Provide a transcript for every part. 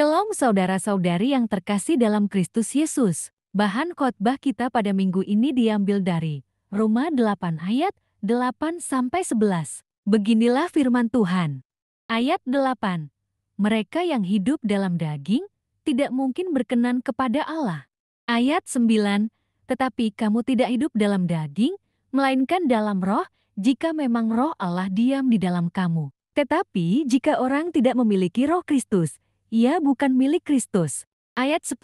Shalom saudara-saudari yang terkasih dalam Kristus Yesus. Bahan khotbah kita pada minggu ini diambil dari Roma 8 ayat 8 sampai 11. Beginilah firman Tuhan. Ayat 8. Mereka yang hidup dalam daging tidak mungkin berkenan kepada Allah. Ayat 9. Tetapi kamu tidak hidup dalam daging, melainkan dalam roh, jika memang roh Allah diam di dalam kamu. Tetapi jika orang tidak memiliki roh Kristus, ia bukan milik Kristus. Ayat 10,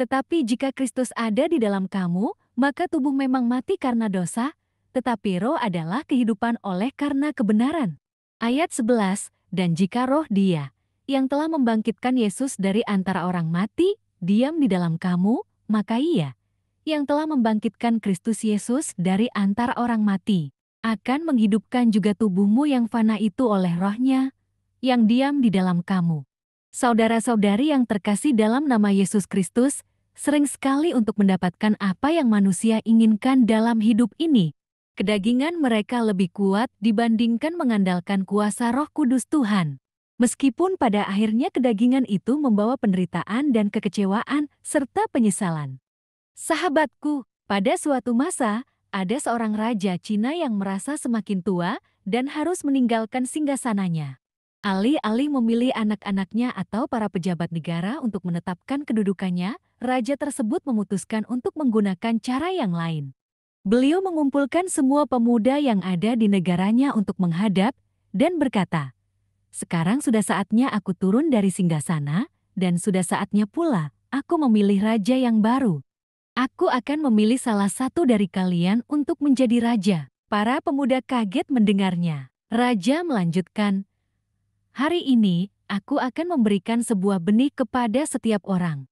tetapi jika Kristus ada di dalam kamu, maka tubuh memang mati karena dosa, tetapi roh adalah kehidupan oleh karena kebenaran. Ayat 11, dan jika roh dia, yang telah membangkitkan Yesus dari antara orang mati, diam di dalam kamu, maka ia, yang telah membangkitkan Kristus Yesus dari antara orang mati, akan menghidupkan juga tubuhmu yang fana itu oleh rohnya, yang diam di dalam kamu. Saudara-saudari yang terkasih dalam nama Yesus Kristus, sering sekali untuk mendapatkan apa yang manusia inginkan dalam hidup ini. Kedagingan mereka lebih kuat dibandingkan mengandalkan kuasa roh kudus Tuhan. Meskipun pada akhirnya kedagingan itu membawa penderitaan dan kekecewaan serta penyesalan. Sahabatku, pada suatu masa, ada seorang raja Cina yang merasa semakin tua dan harus meninggalkan singgasananya. Alih-alih memilih anak-anaknya atau para pejabat negara untuk menetapkan kedudukannya, raja tersebut memutuskan untuk menggunakan cara yang lain. Beliau mengumpulkan semua pemuda yang ada di negaranya untuk menghadap dan berkata, "Sekarang sudah saatnya aku turun dari singgasana, dan sudah saatnya pula aku memilih raja yang baru. Aku akan memilih salah satu dari kalian untuk menjadi raja." Para pemuda kaget mendengarnya. Raja melanjutkan, Hari ini, aku akan memberikan sebuah benih kepada setiap orang.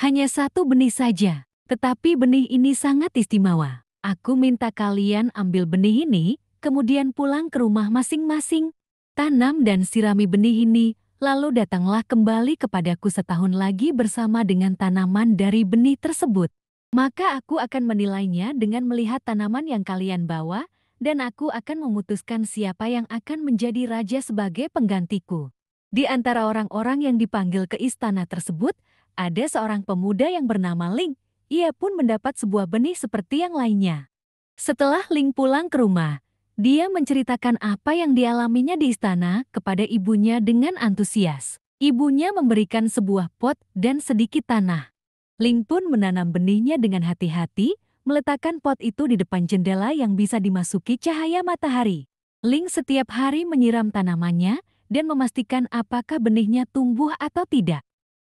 Hanya satu benih saja, tetapi benih ini sangat istimewa. Aku minta kalian ambil benih ini, kemudian pulang ke rumah masing-masing. Tanam dan sirami benih ini, lalu datanglah kembali kepadaku setahun lagi bersama dengan tanaman dari benih tersebut. Maka aku akan menilainya dengan melihat tanaman yang kalian bawa, dan aku akan memutuskan siapa yang akan menjadi raja sebagai penggantiku. Di antara orang-orang yang dipanggil ke istana tersebut, ada seorang pemuda yang bernama Ling. Ia pun mendapat sebuah benih seperti yang lainnya. Setelah Ling pulang ke rumah, dia menceritakan apa yang dialaminya di istana kepada ibunya dengan antusias. Ibunya memberikan sebuah pot dan sedikit tanah. Ling pun menanam benihnya dengan hati-hati, meletakkan pot itu di depan jendela yang bisa dimasuki cahaya matahari. Ling setiap hari menyiram tanamannya dan memastikan apakah benihnya tumbuh atau tidak.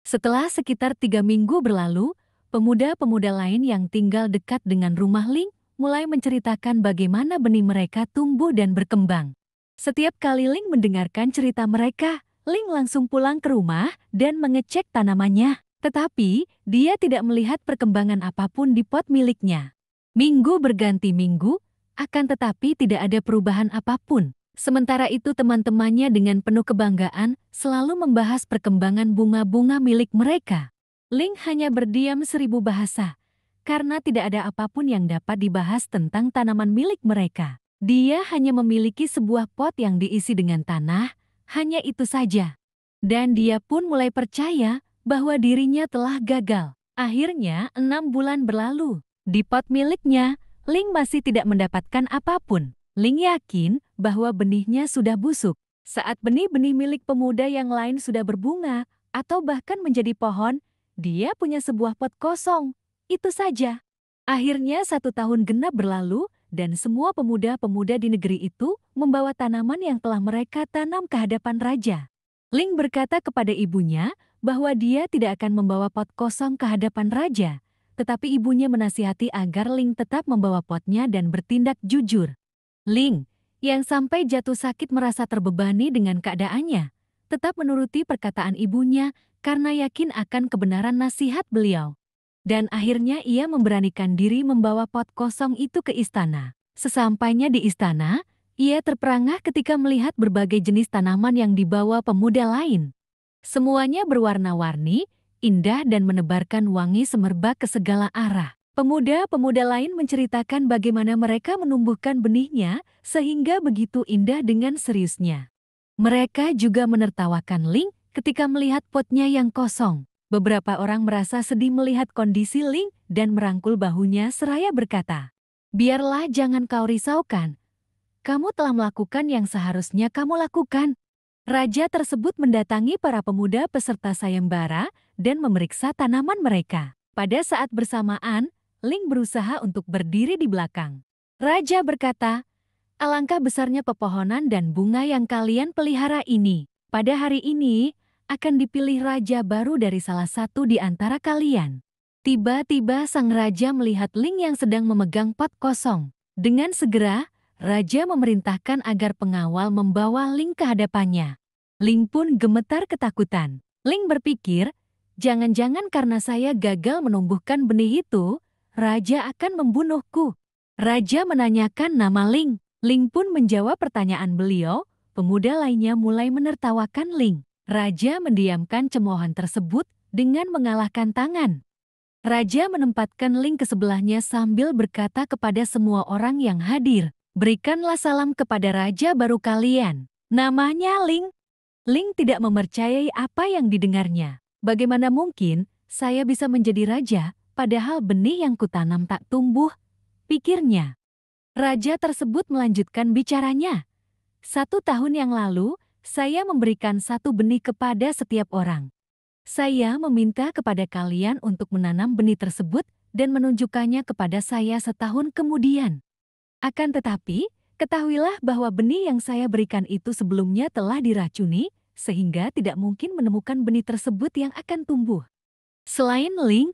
Setelah sekitar tiga minggu berlalu, pemuda-pemuda lain yang tinggal dekat dengan rumah Ling mulai menceritakan bagaimana benih mereka tumbuh dan berkembang. Setiap kali Ling mendengarkan cerita mereka, Ling langsung pulang ke rumah dan mengecek tanamannya. Tetapi, dia tidak melihat perkembangan apapun di pot miliknya. Minggu berganti minggu, akan tetapi tidak ada perubahan apapun. Sementara itu teman-temannya dengan penuh kebanggaan selalu membahas perkembangan bunga-bunga milik mereka. Ling hanya berdiam seribu bahasa, karena tidak ada apapun yang dapat dibahas tentang tanaman milik mereka. Dia hanya memiliki sebuah pot yang diisi dengan tanah, hanya itu saja. Dan dia pun mulai percaya bahwa dirinya telah gagal. Akhirnya, enam bulan berlalu. Di pot miliknya, Ling masih tidak mendapatkan apapun. Ling yakin bahwa benihnya sudah busuk. Saat benih-benih milik pemuda yang lain sudah berbunga, atau bahkan menjadi pohon, dia punya sebuah pot kosong. Itu saja. Akhirnya satu tahun genap berlalu, dan semua pemuda-pemuda di negeri itu membawa tanaman yang telah mereka tanam ke hadapan raja. Ling berkata kepada ibunya bahwa dia tidak akan membawa pot kosong ke hadapan raja, tetapi ibunya menasihati agar Ling tetap membawa potnya dan bertindak jujur. Ling, yang sampai jatuh sakit merasa terbebani dengan keadaannya, tetap menuruti perkataan ibunya karena yakin akan kebenaran nasihat beliau. Dan akhirnya ia memberanikan diri membawa pot kosong itu ke istana. Sesampainya di istana, ia terperangah ketika melihat berbagai jenis tanaman yang dibawa pemuda lain. Semuanya berwarna-warni, indah dan menebarkan wangi semerbak ke segala arah. Pemuda-pemuda lain menceritakan bagaimana mereka menumbuhkan benihnya sehingga begitu indah dengan seriusnya. Mereka juga menertawakan Ling ketika melihat potnya yang kosong. Beberapa orang merasa sedih melihat kondisi Ling dan merangkul bahunya seraya berkata, Biarlah jangan kau risaukan, kamu telah melakukan yang seharusnya kamu lakukan. Raja tersebut mendatangi para pemuda peserta sayembara dan memeriksa tanaman mereka. Pada saat bersamaan, Ling berusaha untuk berdiri di belakang. Raja berkata, Alangkah besarnya pepohonan dan bunga yang kalian pelihara ini. Pada hari ini, akan dipilih raja baru dari salah satu di antara kalian. Tiba-tiba sang raja melihat Ling yang sedang memegang pot kosong. Dengan segera, Raja memerintahkan agar pengawal membawa Ling ke hadapannya. Ling pun gemetar ketakutan. Ling berpikir, jangan-jangan karena saya gagal menumbuhkan benih itu, Raja akan membunuhku. Raja menanyakan nama Ling. Ling pun menjawab pertanyaan beliau, pemuda lainnya mulai menertawakan Ling. Raja mendiamkan cemoohan tersebut dengan mengalahkan tangan. Raja menempatkan Ling ke sebelahnya sambil berkata kepada semua orang yang hadir, Berikanlah salam kepada raja baru kalian. Namanya Ling. Ling tidak memercayai apa yang didengarnya. Bagaimana mungkin saya bisa menjadi raja, padahal benih yang kutanam tak tumbuh, pikirnya. Raja tersebut melanjutkan bicaranya. Satu tahun yang lalu, saya memberikan satu benih kepada setiap orang. Saya meminta kepada kalian untuk menanam benih tersebut dan menunjukkannya kepada saya setahun kemudian. Akan tetapi, ketahuilah bahwa benih yang saya berikan itu sebelumnya telah diracuni, sehingga tidak mungkin menemukan benih tersebut yang akan tumbuh. Selain Ling,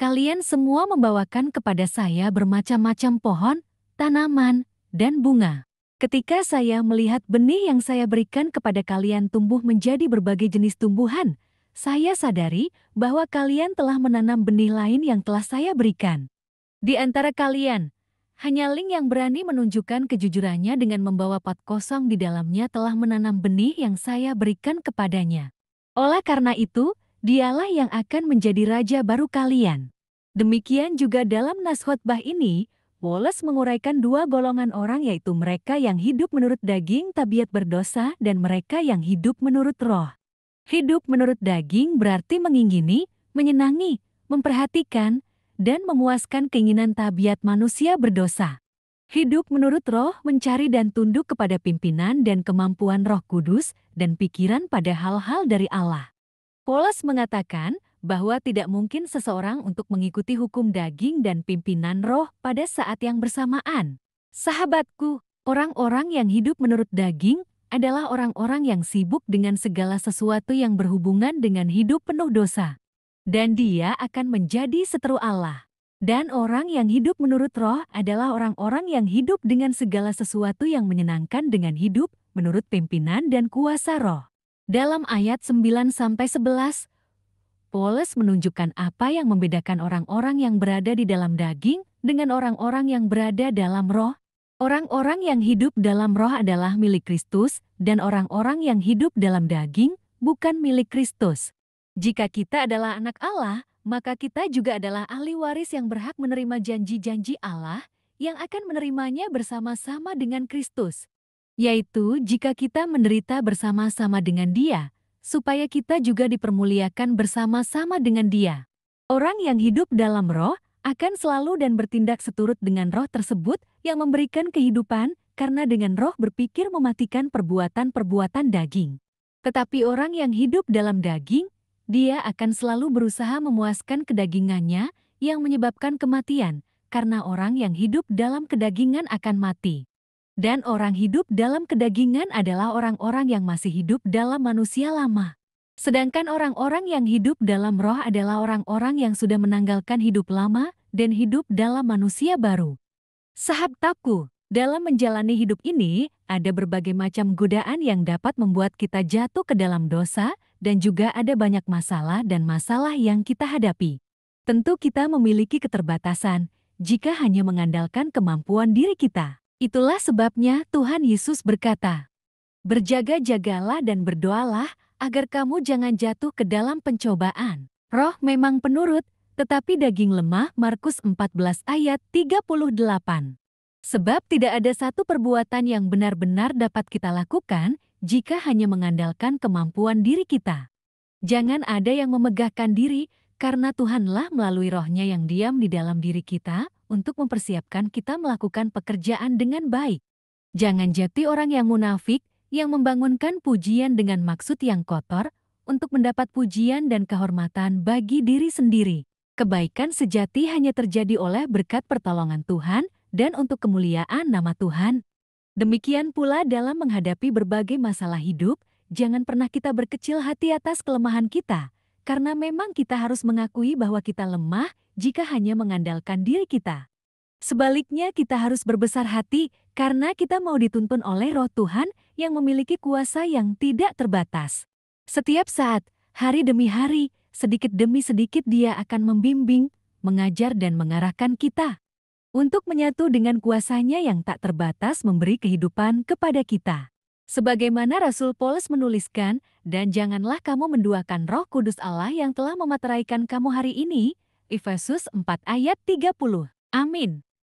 kalian semua membawakan kepada saya bermacam-macam pohon, tanaman, dan bunga. Ketika saya melihat benih yang saya berikan kepada kalian tumbuh menjadi berbagai jenis tumbuhan, saya sadari bahwa kalian telah menanam benih lain yang telah saya berikan. Di antara kalian, hanya Ling yang berani menunjukkan kejujurannya dengan membawa pot kosong di dalamnya telah menanam benih yang saya berikan kepadanya. Oleh karena itu, dialah yang akan menjadi raja baru kalian. Demikian juga dalam naskhotbah ini, Wallace menguraikan dua golongan orang yaitu mereka yang hidup menurut daging tabiat berdosa dan mereka yang hidup menurut roh. Hidup menurut daging berarti mengingini, menyenangi, memperhatikan, dan memuaskan keinginan tabiat manusia berdosa. Hidup menurut roh mencari dan tunduk kepada pimpinan dan kemampuan roh kudus dan pikiran pada hal-hal dari Allah. Paulus mengatakan bahwa tidak mungkin seseorang untuk mengikuti hukum daging dan pimpinan roh pada saat yang bersamaan. Sahabatku, orang-orang yang hidup menurut daging adalah orang-orang yang sibuk dengan segala sesuatu yang berhubungan dengan hidup penuh dosa dan dia akan menjadi seteru Allah. Dan orang yang hidup menurut roh adalah orang-orang yang hidup dengan segala sesuatu yang menyenangkan dengan hidup menurut pimpinan dan kuasa roh. Dalam ayat 9-11, Paulus menunjukkan apa yang membedakan orang-orang yang berada di dalam daging dengan orang-orang yang berada dalam roh. Orang-orang yang hidup dalam roh adalah milik Kristus, dan orang-orang yang hidup dalam daging bukan milik Kristus. Jika kita adalah anak Allah, maka kita juga adalah ahli waris yang berhak menerima janji-janji Allah yang akan menerimanya bersama-sama dengan Kristus. Yaitu jika kita menderita bersama-sama dengan dia, supaya kita juga dipermuliakan bersama-sama dengan dia. Orang yang hidup dalam roh akan selalu dan bertindak seturut dengan roh tersebut yang memberikan kehidupan karena dengan roh berpikir mematikan perbuatan-perbuatan daging. Tetapi orang yang hidup dalam daging dia akan selalu berusaha memuaskan kedagingannya yang menyebabkan kematian, karena orang yang hidup dalam kedagingan akan mati. Dan orang hidup dalam kedagingan adalah orang-orang yang masih hidup dalam manusia lama. Sedangkan orang-orang yang hidup dalam roh adalah orang-orang yang sudah menanggalkan hidup lama dan hidup dalam manusia baru. Sahabatku. Dalam menjalani hidup ini, ada berbagai macam godaan yang dapat membuat kita jatuh ke dalam dosa, dan juga ada banyak masalah dan masalah yang kita hadapi. Tentu kita memiliki keterbatasan jika hanya mengandalkan kemampuan diri kita. Itulah sebabnya Tuhan Yesus berkata, Berjaga-jagalah dan berdoalah agar kamu jangan jatuh ke dalam pencobaan. Roh memang penurut, tetapi daging lemah Markus 14 ayat 38. Sebab tidak ada satu perbuatan yang benar-benar dapat kita lakukan jika hanya mengandalkan kemampuan diri kita. Jangan ada yang memegahkan diri, karena Tuhanlah melalui rohnya yang diam di dalam diri kita untuk mempersiapkan kita melakukan pekerjaan dengan baik. Jangan jati orang yang munafik, yang membangunkan pujian dengan maksud yang kotor, untuk mendapat pujian dan kehormatan bagi diri sendiri. Kebaikan sejati hanya terjadi oleh berkat pertolongan Tuhan, dan untuk kemuliaan nama Tuhan. Demikian pula dalam menghadapi berbagai masalah hidup, jangan pernah kita berkecil hati atas kelemahan kita, karena memang kita harus mengakui bahwa kita lemah jika hanya mengandalkan diri kita. Sebaliknya kita harus berbesar hati karena kita mau dituntun oleh roh Tuhan yang memiliki kuasa yang tidak terbatas. Setiap saat, hari demi hari, sedikit demi sedikit dia akan membimbing, mengajar dan mengarahkan kita untuk menyatu dengan kuasanya yang tak terbatas memberi kehidupan kepada kita. Sebagaimana Rasul Paulus menuliskan, dan janganlah kamu menduakan roh kudus Allah yang telah memateraikan kamu hari ini, Efesus 4 ayat 30. Amin.